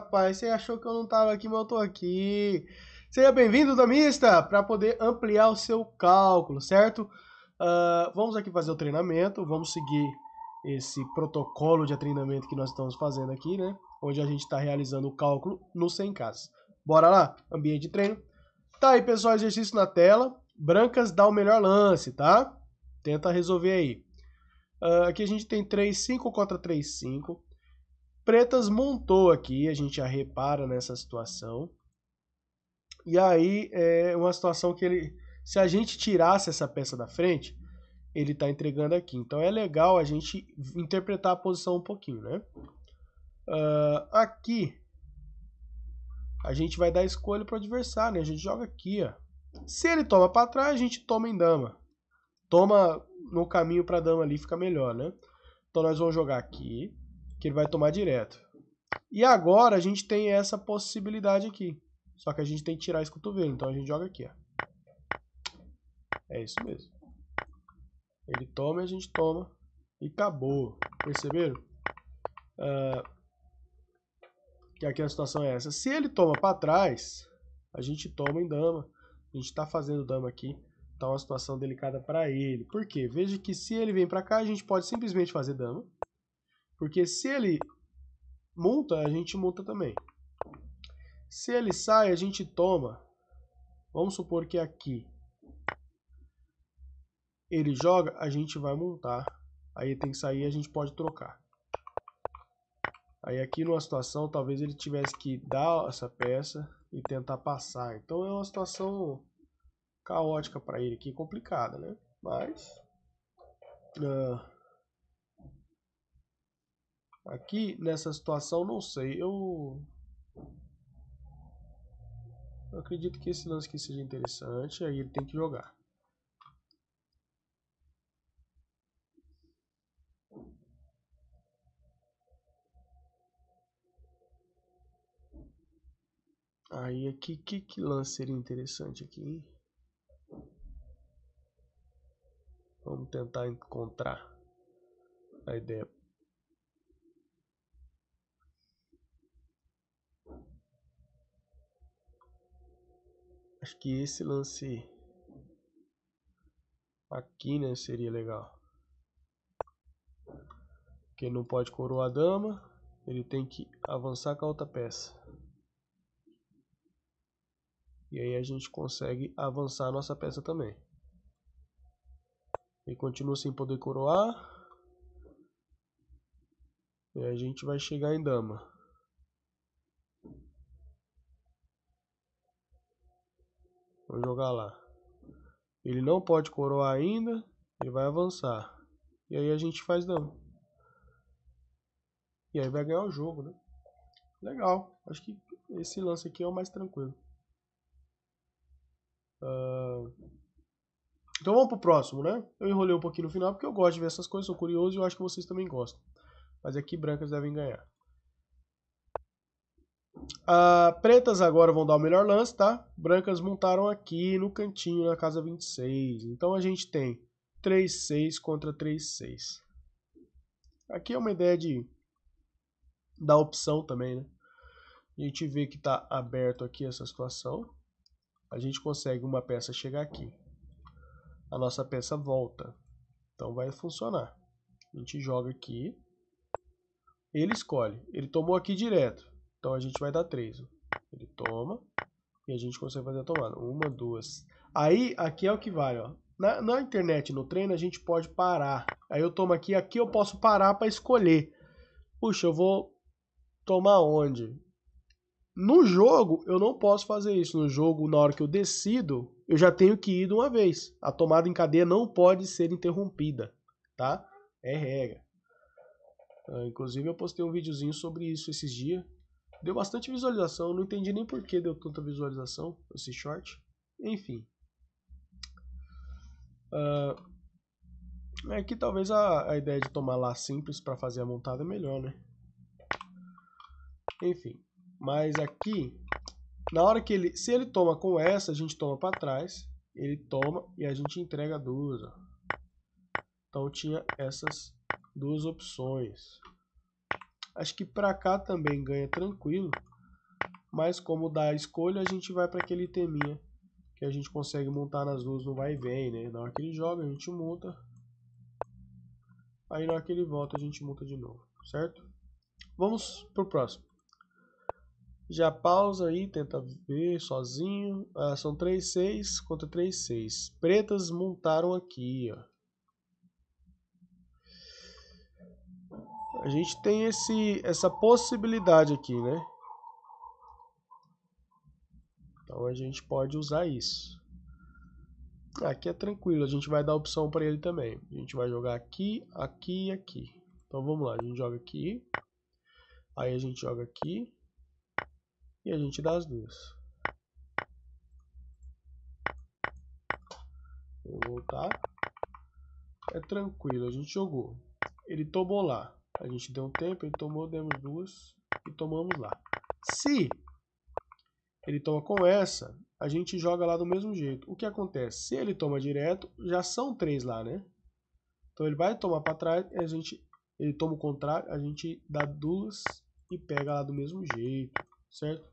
rapaz, você achou que eu não tava aqui, mas eu tô aqui. Seja bem-vindo, Damista, para poder ampliar o seu cálculo, certo? Uh, vamos aqui fazer o treinamento, vamos seguir esse protocolo de treinamento que nós estamos fazendo aqui, né? Onde a gente está realizando o cálculo no 100 casas. Bora lá, ambiente de treino. Tá aí, pessoal, exercício na tela. Brancas dá o melhor lance, tá? Tenta resolver aí. Uh, aqui a gente tem 3, 5 contra 3, 5. Pretas montou aqui, a gente já repara nessa situação. E aí é uma situação que ele. Se a gente tirasse essa peça da frente, ele está entregando aqui. Então é legal a gente interpretar a posição um pouquinho, né? Uh, aqui, a gente vai dar escolha para o adversário, né? A gente joga aqui, ó. Se ele toma para trás, a gente toma em dama. Toma no caminho para dama ali, fica melhor, né? Então nós vamos jogar aqui que ele vai tomar direto. E agora a gente tem essa possibilidade aqui. Só que a gente tem que tirar esse cotovelo, então a gente joga aqui, ó. É isso mesmo. Ele toma e a gente toma. E acabou. Perceberam? Uh, que aqui a situação é essa. Se ele toma para trás, a gente toma em dama. A gente está fazendo dama aqui. é uma situação delicada para ele. Por quê? Veja que se ele vem para cá, a gente pode simplesmente fazer dama. Porque se ele multa, a gente multa também. Se ele sai, a gente toma. Vamos supor que aqui ele joga, a gente vai multar. Aí tem que sair, a gente pode trocar. Aí aqui numa situação, talvez ele tivesse que dar essa peça e tentar passar. Então é uma situação caótica para ele aqui, complicada, né? Mas... Uh, Aqui, nessa situação, não sei. Eu... Eu acredito que esse lance aqui seja interessante. Aí ele tem que jogar. Aí aqui, que, que lance seria interessante aqui, Vamos tentar encontrar a ideia Acho que esse lance aqui, né, seria legal. Porque não pode coroar a dama, ele tem que avançar com a outra peça. E aí a gente consegue avançar a nossa peça também. Ele continua sem poder coroar. E a gente vai chegar em dama. Vou jogar lá. Ele não pode coroar ainda. Ele vai avançar. E aí a gente faz dano. E aí vai ganhar o jogo, né? Legal. Acho que esse lance aqui é o mais tranquilo. Uh... Então vamos pro próximo, né? Eu enrolei um pouquinho no final porque eu gosto de ver essas coisas, sou curioso e eu acho que vocês também gostam. Mas aqui brancas devem ganhar. A ah, pretas agora vão dar o melhor lance, tá? Brancas montaram aqui no cantinho, na casa 26. Então a gente tem 3-6 contra 3-6. Aqui é uma ideia de da opção também, né? A gente vê que está aberto aqui essa situação. A gente consegue uma peça chegar aqui. A nossa peça volta. Então vai funcionar. A gente joga aqui. Ele escolhe. Ele tomou aqui direto. Então a gente vai dar 3. Ele toma. E a gente consegue fazer a tomada. Uma, duas. Aí, aqui é o que vale, ó. Na, na internet, no treino, a gente pode parar. Aí eu tomo aqui, aqui eu posso parar para escolher. Puxa, eu vou tomar onde? No jogo, eu não posso fazer isso. No jogo, na hora que eu decido, eu já tenho que ir de uma vez. A tomada em cadeia não pode ser interrompida, tá? É regra. Ah, inclusive, eu postei um videozinho sobre isso esses dias. Deu bastante visualização, não entendi nem por que deu tanta visualização esse short. Enfim. Uh, que talvez a, a ideia de tomar lá simples para fazer a montada é melhor, né? Enfim. Mas aqui, na hora que ele... Se ele toma com essa, a gente toma para trás. Ele toma e a gente entrega duas. Ó. Então tinha essas duas opções. Acho que para cá também ganha tranquilo. Mas como dá a escolha, a gente vai para aquele teminha que a gente consegue montar nas duas no vai e vem, né? Na hora que ele joga, a gente monta. Aí na hora que ele volta, a gente monta de novo, certo? Vamos pro próximo. Já pausa aí, tenta ver sozinho. Ah, são 3, 6 contra 3, 6. Pretas montaram aqui, ó. a gente tem esse, essa possibilidade aqui, né? Então a gente pode usar isso. Aqui é tranquilo, a gente vai dar opção para ele também. A gente vai jogar aqui, aqui e aqui. Então vamos lá, a gente joga aqui, aí a gente joga aqui e a gente dá as duas. Vou voltar. É tranquilo, a gente jogou. Ele tomou lá. A gente deu um tempo, ele tomou, demos duas e tomamos lá. Se ele toma com essa, a gente joga lá do mesmo jeito. O que acontece? Se ele toma direto, já são três lá, né? Então ele vai tomar para trás, a gente, ele toma o contrário, a gente dá duas e pega lá do mesmo jeito, certo?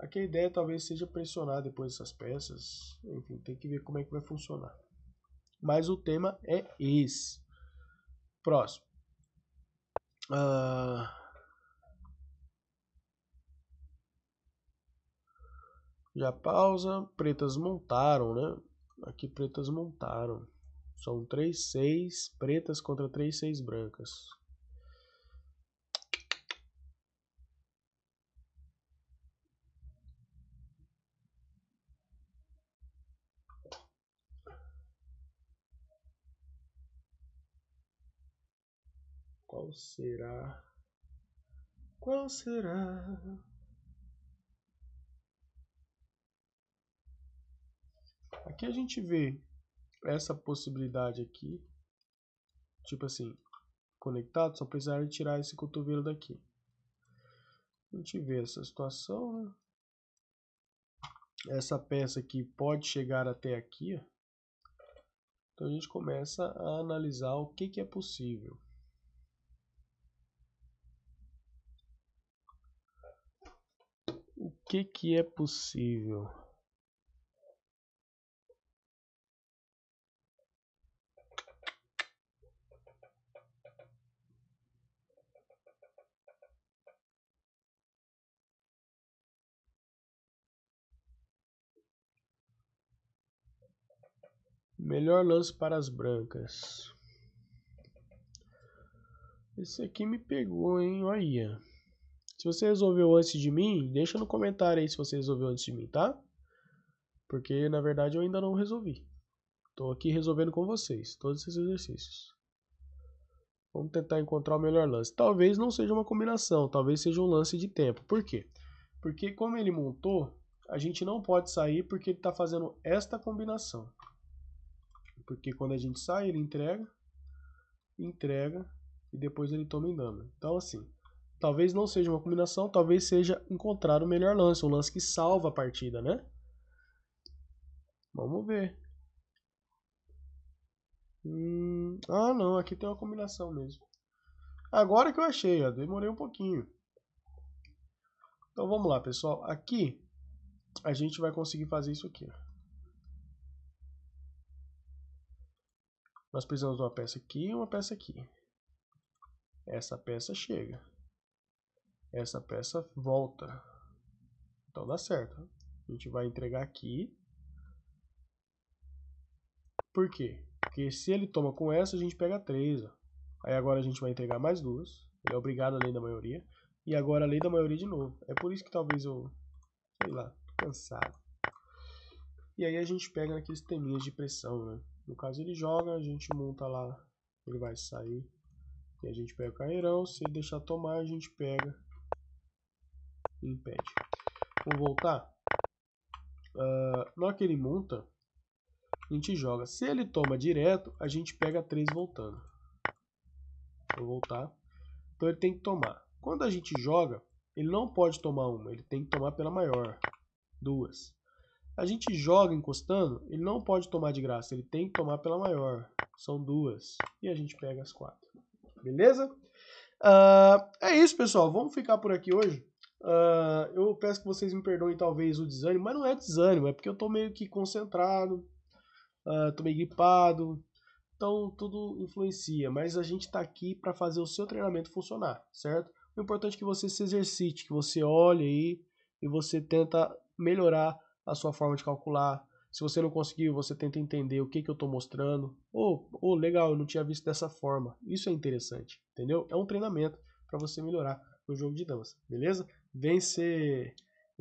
Aqui a ideia talvez seja pressionar depois essas peças, enfim, tem que ver como é que vai funcionar. Mas o tema é esse. Próximo. Uh... Já pausa. Pretas montaram, né? Aqui pretas montaram. São 3, 6 pretas contra 3, 6 brancas. Qual será? Qual será? Aqui a gente vê essa possibilidade aqui. Tipo assim, conectado, só precisar tirar esse cotovelo daqui. A gente vê essa situação, né? Essa peça aqui pode chegar até aqui, Então a gente começa a analisar o que, que é possível. que, que é possível? Melhor lance para as brancas. Esse aqui me pegou, hein? Olha. Se você resolveu antes de mim, deixa no comentário aí se você resolveu antes de mim, tá? Porque na verdade eu ainda não resolvi. Estou aqui resolvendo com vocês todos esses exercícios. Vamos tentar encontrar o melhor lance. Talvez não seja uma combinação, talvez seja um lance de tempo. Por quê? Porque como ele montou, a gente não pode sair porque ele está fazendo esta combinação. Porque quando a gente sai, ele entrega, entrega e depois ele toma em dano. Então assim, Talvez não seja uma combinação, talvez seja encontrar o melhor lance, o lance que salva a partida, né? Vamos ver. Hum, ah, não, aqui tem uma combinação mesmo. Agora que eu achei, ó, demorei um pouquinho. Então vamos lá, pessoal. Aqui a gente vai conseguir fazer isso aqui. Nós precisamos de uma peça aqui e uma peça aqui. Essa peça chega essa peça volta. Então dá certo. A gente vai entregar aqui. Por quê? Porque se ele toma com essa, a gente pega 3. Aí agora a gente vai entregar mais duas. Ele é obrigado à lei da maioria. E agora a lei da maioria de novo. É por isso que talvez eu... Sei lá, cansado. E aí a gente pega naqueles teminhas de pressão, né? No caso ele joga, a gente monta lá. Ele vai sair. E a gente pega o carreirão. Se ele deixar tomar, a gente pega impede. Vamos voltar. Uh, na hora que ele monta, a gente joga. Se ele toma direto, a gente pega 3 voltando. Vou voltar. Então ele tem que tomar. Quando a gente joga, ele não pode tomar uma, ele tem que tomar pela maior. Duas. A gente joga encostando, ele não pode tomar de graça, ele tem que tomar pela maior. São duas. E a gente pega as quatro. Beleza? Uh, é isso, pessoal. Vamos ficar por aqui hoje. Uh, eu peço que vocês me perdoem talvez o desânimo, mas não é desânimo, é porque eu tô meio que concentrado, uh, tô meio gripado, então tudo influencia, mas a gente tá aqui para fazer o seu treinamento funcionar, certo? O importante é que você se exercite, que você olhe aí e você tenta melhorar a sua forma de calcular. Se você não conseguiu, você tenta entender o que, que eu estou mostrando. Ou, oh, oh, legal, eu não tinha visto dessa forma. Isso é interessante, entendeu? É um treinamento para você melhorar no jogo de damas, beleza? vencer,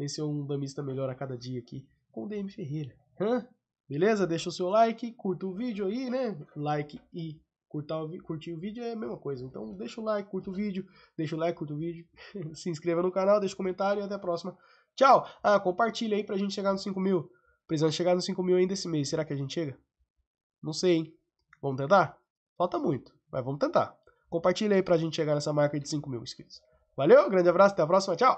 ser, um damista melhor a cada dia aqui com o DM Ferreira. Hã? Beleza? Deixa o seu like, curta o vídeo aí, né? Like e curtar o, curtir o vídeo é a mesma coisa. Então deixa o like, curta o vídeo, deixa o like, curta o vídeo, se inscreva no canal, deixa o um comentário e até a próxima. Tchau! Ah, compartilha aí pra gente chegar nos 5 mil. Precisamos chegar nos 5 mil ainda esse mês. Será que a gente chega? Não sei, hein? Vamos tentar? Falta muito, mas vamos tentar. Compartilha aí pra gente chegar nessa marca de 5 mil inscritos. Valeu, grande abraço, até a próxima, tchau!